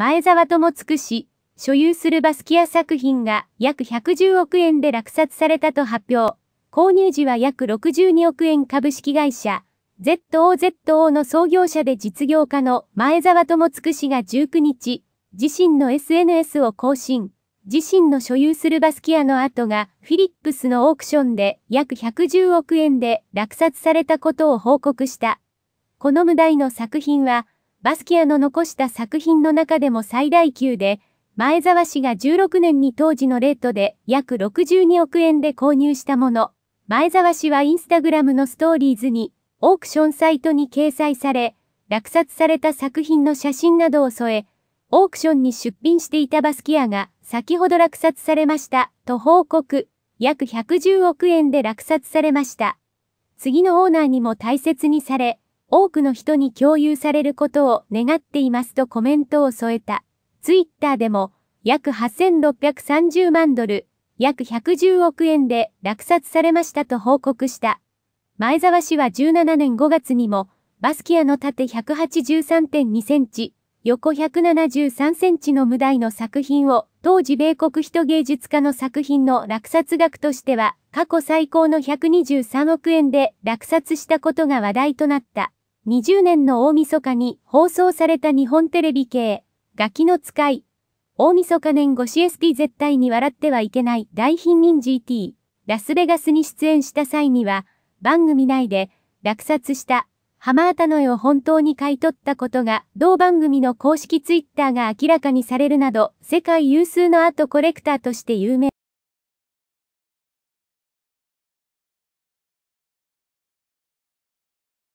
前澤友つくし、所有するバスキア作品が約110億円で落札されたと発表。購入時は約62億円株式会社、ZOZO の創業者で実業家の前澤友つくしが19日、自身の SNS を更新。自身の所有するバスキアの跡がフィリップスのオークションで約110億円で落札されたことを報告した。この無題の作品はバスキアの残した作品の中でも最大級で、前澤氏が16年に当時のレートで約62億円で購入したもの。前澤氏はインスタグラムのストーリーズに、オークションサイトに掲載され、落札された作品の写真などを添え、オークションに出品していたバスキアが先ほど落札されました、と報告。約110億円で落札されました。次のオーナーにも大切にされ、多くの人に共有されることを願っていますとコメントを添えた。ツイッターでも約8630万ドル、約110億円で落札されましたと報告した。前澤氏は17年5月にも、バスキアの縦183.2センチ、横173センチの無題の作品を当時米国人芸術家の作品の落札額としては過去最高の123億円で落札したことが話題となった。20年の大晦日に放送された日本テレビ系、ガキの使い、大晦日年5 c s p 絶対に笑ってはいけない大貧民 GT、ラスベガスに出演した際には、番組内で落札したハマータの絵を本当に買い取ったことが同番組の公式ツイッターが明らかにされるなど世界有数のアートコレクターとして有名